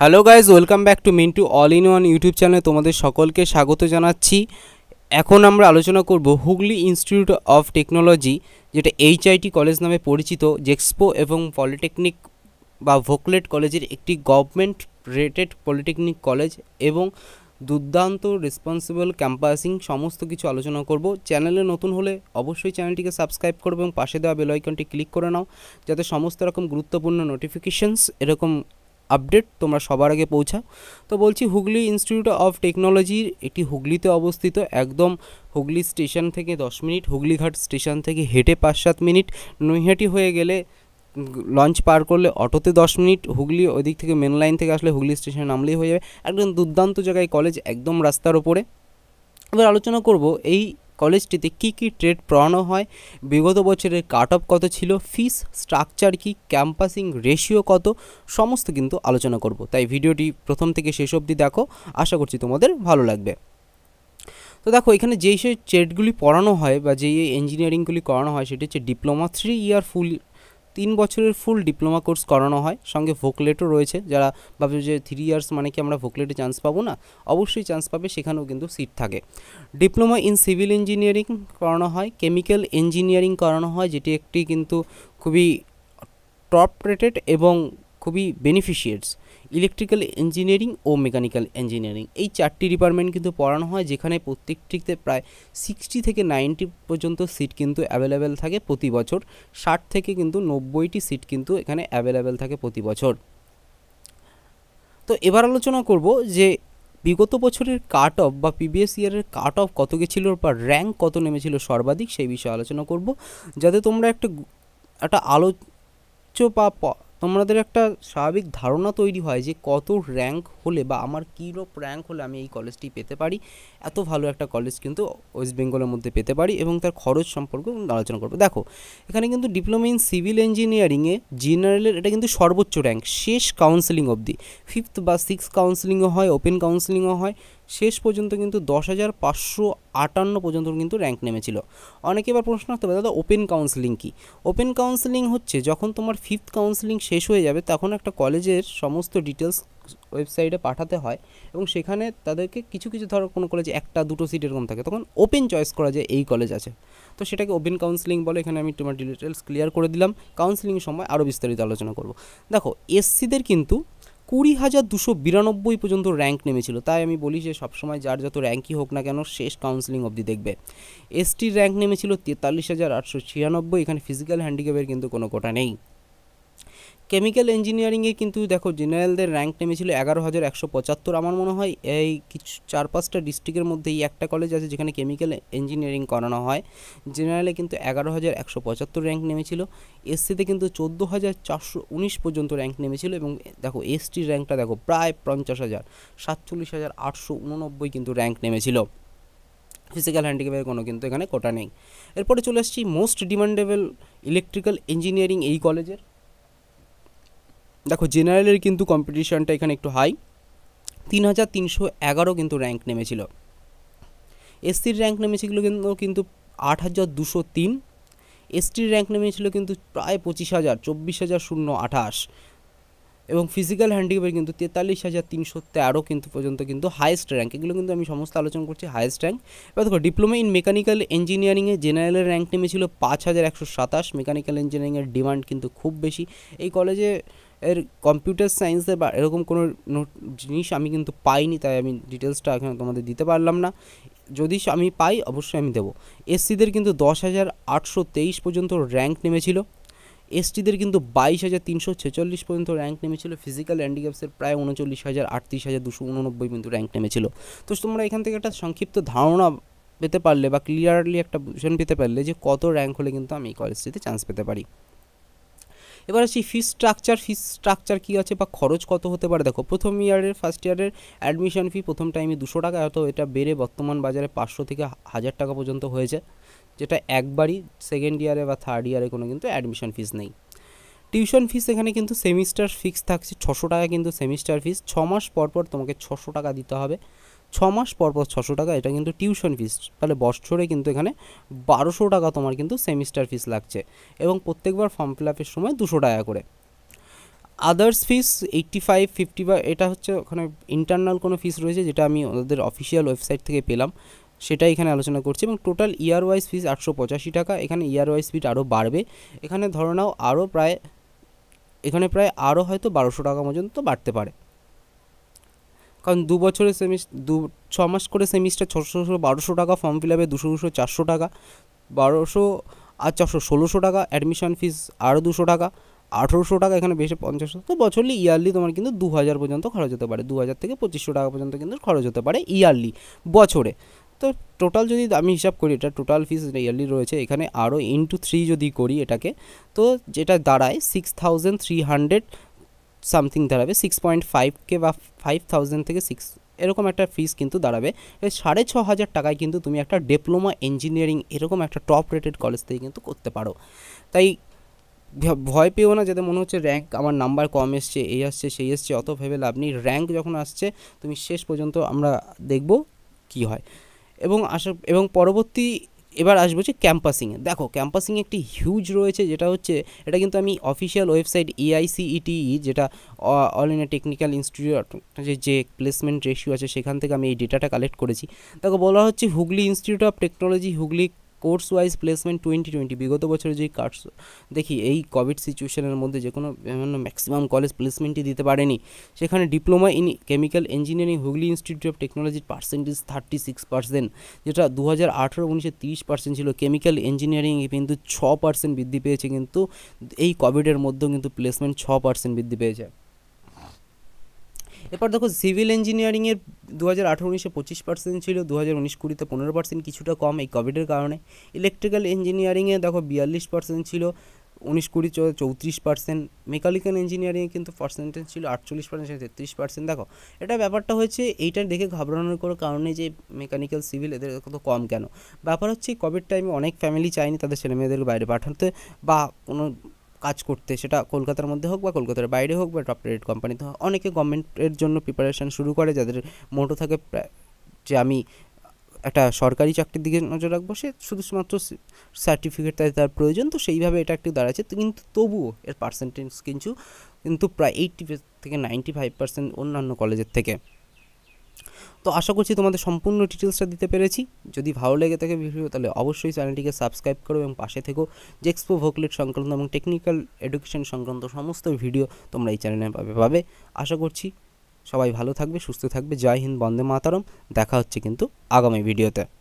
hello guys welcome back to Mintu all in one YouTube চ্যানেলে তোমাদের সকলকে স্বাগত জানাচ্ছি এখন আমরা আলোচনা করব হুগলি ইনস্টিটিউট অফ টেকনোলজি যেটা এইচআইটি কলেজ নামে পরিচিত জেক্সপো এবং পলিটেকনিক বা ভোকলেট কলেজের একটি গভর্নমেন্ট রেটেড পলিটেকনিক কলেজ এবং দুর্দান্ত রেসপন্সিবল ক্যাম্পাসিং সমস্ত কিছু আলোচনা করব চ্যানেলে নতুন হলে অবশ্যই চ্যানেলটিকে সাবস্ক্রাইব করবো এবং পাশে দেওয়া বেল আইকনটি ক্লিক করে নাও যাতে সমস্ত রকম গুরুত্বপূর্ণ নোটিফিকেশানস এরকম আপডেট তোমরা সবার আগে পৌঁছা তো বলছি হুগলি ইনস্টিটিউট অফ টেকনোলজির একটি হুগলিতে অবস্থিত একদম হুগলি স্টেশন থেকে দশ মিনিট হুগলিঘাট স্টেশন থেকে হেঁটে পাঁচ সাত মিনিট নৈহাটি হয়ে গেলে লঞ্চ পার করলে অটোতে দশ মিনিট হুগলি ওইদিক থেকে মেন লাইন থেকে আসলে হুগলি স্টেশনে নামলেই হয়ে যাবে একদম দুর্দান্ত জায়গায় কলেজ একদম রাস্তার ওপরে এবার আলোচনা করব এই কলেজটিতে কি কি ট্রেড পড়ানো হয় বিগত বছরের কাট অফ কত ছিল ফিস স্ট্রাকচার কি ক্যাম্পাসিং রেশিও কত সমস্ত কিন্তু আলোচনা করব তাই ভিডিওটি প্রথম থেকে শেষ অবধি দেখো আশা করছি তোমাদের ভালো লাগবে তো দেখো এখানে যেই সেই ট্রেডগুলি পড়ানো হয় বা যেই ইঞ্জিনিয়ারিংগুলি করানো হয় সেটি হচ্ছে ডিপ্লোমা থ্রি ইয়ার ফুল তিন বছরের ফুল ডিপ্লোমা কোর্স করানো হয় সঙ্গে ভোকলেটও রয়েছে যারা ভাবে যে থ্রি ইয়ার্স মানে কি আমরা ভোকলেটে চান্স পাবো না অবশ্যই চান্স পাবে সেখানেও কিন্তু সিট থাকে ডিপ্লোমা ইন সিভিল ইঞ্জিনিয়ারিং করানো হয় কেমিক্যাল ইঞ্জিনিয়ারিং করানো হয় যেটি একটি কিন্তু খুবই টপ রেটেড এবং খুবই বেনিফিশিয়ারিস ইলেকট্রিক্যাল ইঞ্জিনিয়ারিং ও মেকানিক্যাল ইঞ্জিনিয়ারিং এই চারটি ডিপার্টমেন্ট কিন্তু পড়ানো হয় যেখানে প্রত্যেকটিতে প্রায় সিক্সটি থেকে নাইনটি পর্যন্ত সিট কিন্তু অ্যাভেলেবেল থাকে প্রতি বছর ষাট থেকে কিন্তু নব্বইটি সিট কিন্তু এখানে অ্যাভেলেবেল থাকে প্রতি বছর তো এবার আলোচনা করব যে বিগত বছরের কাট অফ বা প্রিভিয়াস ইয়ারের কাট অফ কত গেছিল বা র্যাঙ্ক কত নেমেছিল সর্বাধিক সেই বিষয়ে আলোচনা করব যাতে তোমরা একটা একটা আলোচ্য বা তোমাদের একটা স্বাভাবিক ধারণা তৈরি হয় যে কত র্যাঙ্ক হলে বা আমার কীরপ র্যাঙ্ক হলে আমি এই কলেজটি পেতে পারি এত ভালো একটা কলেজ কিন্তু ওয়েস্ট বেঙ্গলের মধ্যে পেতে পারি এবং তার খরচ সম্পর্কে আলোচনা করবো দেখো এখানে কিন্তু ডিপ্লোমা ইন সিভিল ইঞ্জিনিয়ারিংয়ে জেনারেলের এটা কিন্তু সর্বোচ্চ র্যাঙ্ক শেষ কাউন্সেলিং অবধি ফিফথ বা সিক্স কাউন্সেলিংও হয় ওপেন কাউন্সেলিংও হয় শেষ পর্যন্ত কিন্তু দশ হাজার পাঁচশো আটান্ন পর্যন্ত কিন্তু র্যাঙ্ক নেমেছিল অনেকে এবার প্রশ্ন করতে পারে দাদা ওপেন কাউন্সিলিং কি ওপেন কাউন্সিলিং হচ্ছে যখন তোমার ফিফথ কাউন্সিলিং শেষ হয়ে যাবে তখন একটা কলেজের সমস্ত ডিটেলস ওয়েবসাইটে পাঠাতে হয় এবং সেখানে তাদেরকে কিছু কিছু ধরো কোনো কলেজে একটা দুটো সিট এরকম থাকে তখন ওপেন চয়েস করা যায় এই কলেজ আছে তো সেটাকে ওপেন কাউন্সিলিং বলে এখানে আমি তোমার ডিটেলস ক্লিয়ার করে দিলাম কাউন্সিলিং সময় আরও বিস্তারিত আলোচনা করব দেখো এসসিদের কিন্তু কুড়ি হাজার দুশো বিরানব্বই পর্যন্ত র্যাঙ্ক নেমেছিল তাই আমি বলি যে সবসময় যার যত র্যাঙ্কই হোক না কেন শেষ কাউন্সিলিং অবধি দেখবে এসটির র্যাঙ্ক নেমেছিল তেতাল্লিশ হাজার আটশো ছিয়ানব্বই এখানে ফিজিক্যাল হ্যান্ডিক্যাপের কিন্তু কোনো কোটা নেই কেমিক্যাল ইঞ্জিনিয়ারিংয়ে কিন্তু দেখো জেনারেলদের র্যাঙ্ক নেমেছিল এগারো হাজার একশো পঁচাত্তর আমার মনে হয় এই কিছু চার পাঁচটা ডিস্ট্রিক্টের মধ্যে এই একটা কলেজ আছে যেখানে কেমিক্যাল ইঞ্জিনিয়ারিং করানো হয় জেনারেলে কিন্তু এগারো হাজার একশো পঁচাত্তর র্যাঙ্ক নেমেছিল এসসিতে কিন্তু চোদ্দো হাজার চারশো উনিশ পর্যন্ত র্যাঙ্ক নেমেছিল এবং দেখো এসটির র্যাঙ্কটা দেখো প্রায় পঞ্চাশ হাজার সাতচল্লিশ হাজার আটশো উননব্বই কিন্তু র্যাঙ্ক নেমেছিল ফিজিক্যাল হ্যান্ডিক্যাপের কোনো কিন্তু এখানে কোটা নেই এরপরে চলে আসছি মোস্ট ডিমান্ডেবল ইলেকট্রিক্যাল ইঞ্জিনিয়ারিং এই কলেজের দেখো জেনারেলের কিন্তু কম্পিটিশানটা এখানে একটু হাই তিন হাজার তিনশো এগারো কিন্তু র্যাঙ্ক নেমেছিল এসসির র্যাঙ্ক নেমেছিল কিন্তু কিন্তু আট হাজার দুশো তিন এসটির র্যাঙ্ক নেমেছিল কিন্তু প্রায় পঁচিশ হাজার চব্বিশ হাজার শূন্য আঠাশ এবং ফিজিক্যাল হ্যান্ডিক্যাপের কিন্তু তেতাল্লিশ হাজার তিনশো তেরো কিন্তু পর্যন্ত কিন্তু হায়েস্ট র্যাঙ্ক এগুলো কিন্তু আমি সমস্ত আলোচনা করছি হায়েস্ট র্যাঙ্ক এবার দেখো ডিপ্লোমা ইন মেকানিক্যাল ইঞ্জিনিয়ারিংয়ে জেনারেলের র্যাঙ্ক নেমেছিল পাঁচ হাজার একশো সাতাশ মেকানিক্যাল ইঞ্জিনিয়ারিংয়ের ডিমান্ড কিন্তু খুব বেশি এই কলেজে এর কম্পিউটার সায়েন্সের বা এরকম কোনো জিনিস আমি কিন্তু পাইনি তাই আমি ডিটেলসটা এখন তোমাদের দিতে পারলাম না যদি আমি পাই অবশ্যই আমি দেবো এসসিদের কিন্তু দশ হাজার আটশো তেইশ পর্যন্ত র্যাঙ্ক নেমেছিল এসটিদের কিন্তু বাইশ হাজার তিনশো ছেচল্লিশ পর্যন্ত র্যাঙ্ক নেমেছিল ফিজিক্যাল হ্যান্ডিক্যাপসের প্রায় উনচল্লিশ হাজার আটত্রিশ হাজার দুশো উননব্বই পর্যন্ত র্যাঙ্ক নেমেছিল তো তোমরা এখান থেকে একটা সংক্ষিপ্ত ধারণা পেতে পারলে বা ক্লিয়ারলি একটা ভিশন পেতে পারলে যে কত র্যাঙ্ক হলে কিন্তু আমি এই কলেজটিতে চান্স পেতে পারি এবার আসি ফিস স্ট্রাকচার ফিস স্ট্রাকচার কী আছে বা খরচ কত হতে পারে দেখো প্রথম ইয়ারের ফার্স্ট ইয়ারের অ্যাডমিশন ফি প্রথম টাইমে দুশো টাকা হয়তো এটা বেড়ে বর্তমান বাজারে পাঁচশো থেকে হাজার টাকা পর্যন্ত হয়েছে যেটা একবারই সেকেন্ড ইয়ারে বা থার্ড ইয়ারে কোনো কিন্তু অ্যাডমিশন ফিস নেই টিউশন ফিস এখানে কিন্তু সেমিস্টার ফিক্স থাকছে ছশো টাকা কিন্তু সেমিস্টার ফিস ছ মাস পরপর তোমাকে ছশো টাকা দিতে হবে ছ মাস পরপর ছশো টাকা এটা কিন্তু টিউশন ফিস তাহলে বছরে কিন্তু এখানে বারোশো টাকা তোমার কিন্তু সেমিস্টার ফিস লাগছে এবং প্রত্যেকবার ফর্ম ফিল আপের সময় দুশো টাকা করে others fees eighty five fifty বা এটা হচ্ছে ওখানে ইন্টারনাল কোনো ফিস রয়েছে যেটা আমি ওদের অফিসিয়াল ওয়েবসাইট থেকে পেলাম সেটাই এখানে আলোচনা করছি এবং টোটাল ইয়ার ওয়াইজ ফিস আটশো পঁচাশি টাকা এখানে ইয়ার ওয়াইজ ফিস আরও বাড়বে এখানে ধরে নাও আরও প্রায় এখানে প্রায় আরও হয়তো বারোশো টাকা পর্যন্ত বাড়তে পারে কারণ দু বছরের সেমিস্টার দু ছ মাস করে সেমিস্টার ছশোশো বারোশো টাকা ফর্ম ফিল আপে দুশো দুশো চারশো টাকা বারোশো আর চারশো ষোলোশো টাকা অ্যাডমিশন ফিস আরও দুশো টাকা আঠেরোশো টাকা এখানে বেশি পঞ্চাশ তো বছরলি ইয়ারলি তোমার কিন্তু দু হাজার পর্যন্ত খরচ হতে পারে দু হাজার থেকে পঁচিশশো টাকা পর্যন্ত কিন্তু খরচ হতে পারে ইয়ারলি বছরে তো টোটাল যদি আমি হিসাব করি এটা টোটাল ফিস ইয়ারলি রয়েছে এখানে আরও ইন্টু থ্রি যদি করি এটাকে তো যেটা দাঁড়ায় six thousand three hundred something দাঁড়াবে সিক্স পয়েন্ট ফাইভকে বা ফাইভ থাউজেন্ড থেকে সিক্স এরকম একটা ফিস কিন্তু দাঁড়াবে সাড়ে ছ হাজার টাকায় কিন্তু তুমি একটা ডিপ্লোমা ইঞ্জিনিয়ারিং এরকম একটা টপ রেটেড কলেজ থেকে কিন্তু করতে পারো তাই ভয় পেও না যাতে মনে হচ্ছে র্যাঙ্ক আমার নাম্বার কম এসছে এই আসছে সেই এসছে অত ভেবে লাভ নেই র্যাঙ্ক যখন আসছে তুমি শেষ পর্যন্ত আমরা দেখব কি হয় এবং আসা এবং পরবর্তী এবার আসবো যে ক্যাম্পাসিংয়ে দেখো ক্যাম্পাসিং একটি হিউজ রয়েছে যেটা হচ্ছে এটা কিন্তু আমি অফিসিয়াল ওয়েবসাইট এআইসিইটিই যেটা অল ইন্ডিয়া টেকনিক্যাল ইনস্টিটিউট যে প্লেসমেন্ট রেশিও আছে সেখান থেকে আমি এই ডেটাটা কালেক্ট করেছি তাকে বলা হচ্ছে Hooghly institute of technology Hooghly course wise placement twenty twenty বিগত বছরে যে কার্স দেখি এই কোভিড সিচুয়েশনের মধ্যে যে কোনো ম্যাক্সিমাম কলেজ প্লেসমেন্টই দিতে পারেনি সেখানে diploma in chemical engineering Hooghly institute of টেকনোলজির পার্সেন্টেজ থার্টি সিক্স পার্সেন্ট যেটা দু হাজার আঠেরো উনিশে তিরিশ পার্সেন্ট ছিল কেমিক্যাল ইঞ্জিনিয়ারিং কিন্তু ছ পার্সেন্ট বৃদ্ধি পেয়েছে কিন্তু এই কোভিডের মধ্যেও কিন্তু প্লেসমেন্ট ছ পার্সেন্ট বৃদ্ধি পেয়েছে এরপর দেখো সিভিল ইঞ্জিনিয়ারিংয়ের দু হাজার আঠারো উনিশে পঁচিশ পার্সেন্ট ছিল দু হাজার উনিশ কুড়িতে পনেরো পার্সেন্ট কিছুটা কম এই কোভিডের কারণে ইলেকট্রিক্যাল ইঞ্জিনিয়ারিংয়ে দেখো বিয়াল্লিশ পার্সেন্ট ছিল উনিশ কুড়ি চৌত্রিশ পার্সেন্ট মেকানিক্যাল ইঞ্জিনিয়ারিংয়ে কিন্তু পার্সেন্টেজ ছিল আটচল্লিশ পার্সেন্ট তেত্রিশ পার্সেন্ট দেখো এটা ব্যাপারটা হয়েছে এইটা দেখে ঘাবড়ানোর কোনো কারণে যে মেকানিক্যাল সিভিল এদের কত কম কেন ব্যাপার হচ্ছে কোভিড টাইমে অনেক ফ্যামিলি চায়নি তাদের ছেলেমেয়েদের বাইরে পাঠাতে বা কোনো কাজ করতে সেটা কলকাতার মধ্যে হোক বা কলকাতার বাইরে হোক বা টপ রেটেড কোম্পানিতে হোক অনেকে গভর্নমেন্টের জন্য প্রিপারেশান শুরু করে যাদের মোটো থাকে যে আমি একটা সরকারি চাকরির দিকে নজর রাখবো সে শুধুমাত্র সার্টিফিকেট তাই তার প্রয়োজন তো সেইভাবে এটা একটু দাঁড়াচ্ছে কিন্তু তবুও এর পার্সেন্টেজ কিন্তু কিন্তু প্রায় এইটি থেকে নাইনটি ফাইভ পার্সেন্ট অন্যান্য কলেজের থেকে তো আশা করছি তোমাদের সম্পূর্ণ ডিটেলসটা দিতে পেরেছি যদি ভালো লেগে থাকে ভিডিও তাহলে অবশ্যই চ্যানেলটিকে সাবস্ক্রাইব করো এবং পাশে থেকো জেক্সপো ভোকলেট সংক্রান্ত এবং টেকনিক্যাল এডুকেশন সংক্রান্ত সমস্ত ভিডিও তোমরা এই চ্যানেলে পাবে পাবে আশা করছি সবাই ভালো থাকবে সুস্থ থাকবে জয় হিন্দ বন্দে মাতারম দেখা হচ্ছে কিন্তু আগামী ভিডিওতে